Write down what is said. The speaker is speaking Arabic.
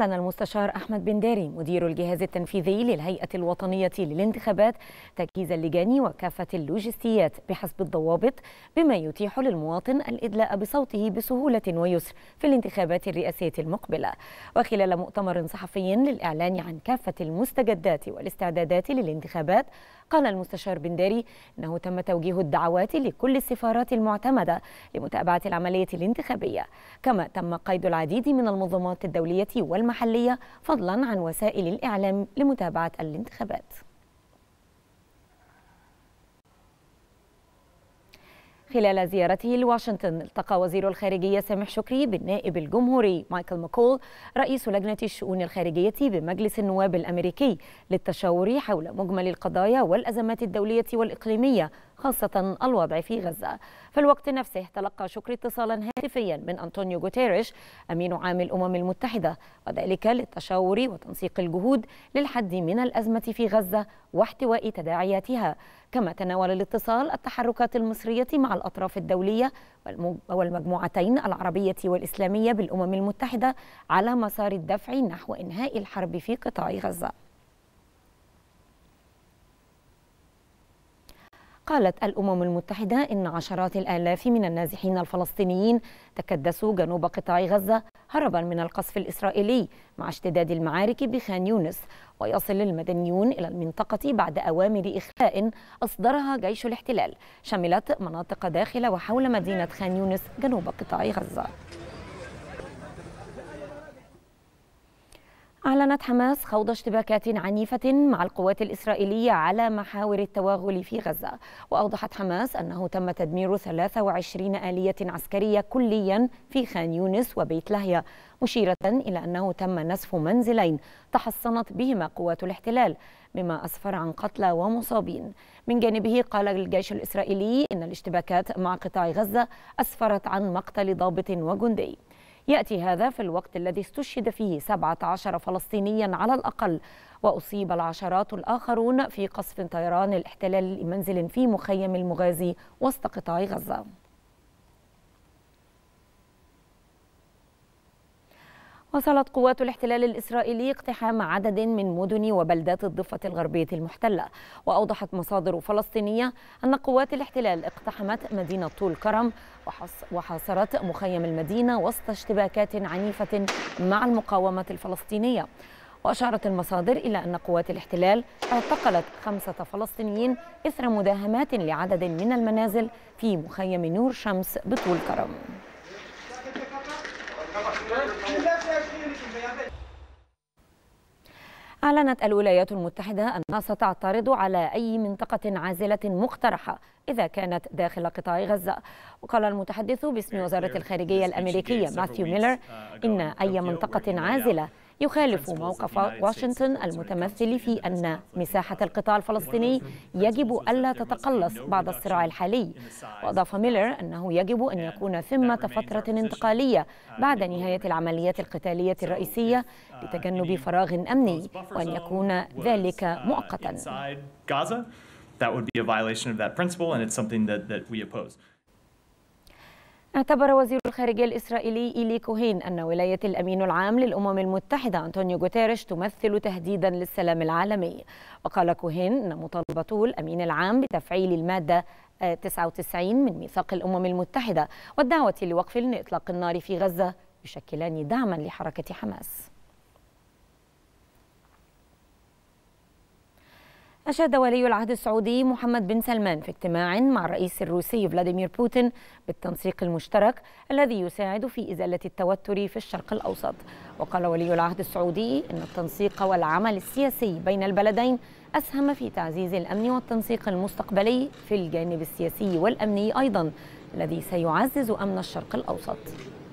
أعلن المستشار أحمد بن داري مدير الجهاز التنفيذي للهيئة الوطنية للانتخابات تجهيز اللجان وكافة اللوجستيات بحسب الضوابط بما يتيح للمواطن الإدلاء بصوته بسهولة ويسر في الانتخابات الرئاسية المقبلة وخلال مؤتمر صحفي للإعلان عن كافة المستجدات والاستعدادات للانتخابات قال المستشار بنداري أنه تم توجيه الدعوات لكل السفارات المعتمدة لمتابعة العملية الانتخابية كما تم قيد العديد من المنظمات الدولية والمحلية فضلا عن وسائل الإعلام لمتابعة الانتخابات خلال زيارته لواشنطن التقى وزير الخارجية سامح شكري بالنائب الجمهوري مايكل ماكول رئيس لجنة الشؤون الخارجية بمجلس النواب الأمريكي للتشاور حول مجمل القضايا والأزمات الدولية والإقليمية خاصة الوضع في غزة في الوقت نفسه تلقى شكري اتصالا هاتفيا من أنطونيو غوتيريش أمين عام الأمم المتحدة وذلك للتشاور وتنسيق الجهود للحد من الأزمة في غزة واحتواء تداعياتها كما تناول الاتصال التحركات المصرية مع الأطراف الدولية والمجموعتين العربية والإسلامية بالأمم المتحدة على مسار الدفع نحو إنهاء الحرب في قطاع غزة قالت الأمم المتحدة إن عشرات الآلاف من النازحين الفلسطينيين تكدسوا جنوب قطاع غزة هربا من القصف الإسرائيلي مع اشتداد المعارك بخان يونس ويصل المدنيون إلى المنطقة بعد أوامر إخفاء أصدرها جيش الاحتلال شملت مناطق داخل وحول مدينة خان يونس جنوب قطاع غزة أعلنت حماس خوض اشتباكات عنيفة مع القوات الإسرائيلية على محاور التوغل في غزة وأوضحت حماس أنه تم تدمير 23 آلية عسكرية كليا في خان يونس وبيت لهيا مشيرة إلى أنه تم نسف منزلين تحصنت بهما قوات الاحتلال مما أسفر عن قتلى ومصابين من جانبه قال الجيش الإسرائيلي إن الاشتباكات مع قطاع غزة أسفرت عن مقتل ضابط وجندي يأتي هذا في الوقت الذي استشهد فيه 17 فلسطينيا على الأقل وأصيب العشرات الآخرون في قصف طيران الاحتلال لمنزل في مخيم المغازي وسط قطاع غزة واصلت قوات الاحتلال الإسرائيلي اقتحام عدد من مدن وبلدات الضفة الغربية المحتلة وأوضحت مصادر فلسطينية أن قوات الاحتلال اقتحمت مدينة طول كرم وحاصرت مخيم المدينة وسط اشتباكات عنيفة مع المقاومة الفلسطينية وأشارت المصادر إلى أن قوات الاحتلال اعتقلت خمسة فلسطينيين إثر مداهمات لعدد من المنازل في مخيم نور شمس بطول كرم أعلنت الولايات المتحدة أنها ستعترض على أي منطقة عازلة مقترحة إذا كانت داخل قطاع غزة وقال المتحدث باسم وزارة الخارجية الأمريكية ماثيو ميلر إن أي منطقة عازلة يخالف موقف واشنطن المتمثل في أن مساحة القطاع الفلسطيني يجب ألا تتقلص بعد الصراع الحالي وأضاف ميلر أنه يجب أن يكون ثمة فترة انتقالية uh, بعد نهاية العمليات القتالية الرئيسية لتجنب uh, فراغ أمني وأن يكون uh, ذلك مؤقتا. That would be a violation of that principle, and it's something that, that we oppose. اعتبر وزير الخارجية الإسرائيلي إيلي كوهين أن ولاية الأمين العام للأمم المتحدة أنطونيو غوتيريش تمثل تهديدا للسلام العالمي وقال كوهين أن مطالبته الأمين العام بتفعيل المادة 99 من ميثاق الأمم المتحدة والدعوة لوقف إطلاق النار في غزة يشكلان دعما لحركة حماس أشاد ولي العهد السعودي محمد بن سلمان في اجتماع مع الرئيس الروسي فلاديمير بوتين بالتنسيق المشترك الذي يساعد في إزالة التوتر في الشرق الأوسط وقال ولي العهد السعودي أن التنسيق والعمل السياسي بين البلدين أسهم في تعزيز الأمن والتنسيق المستقبلي في الجانب السياسي والأمني أيضا الذي سيعزز أمن الشرق الأوسط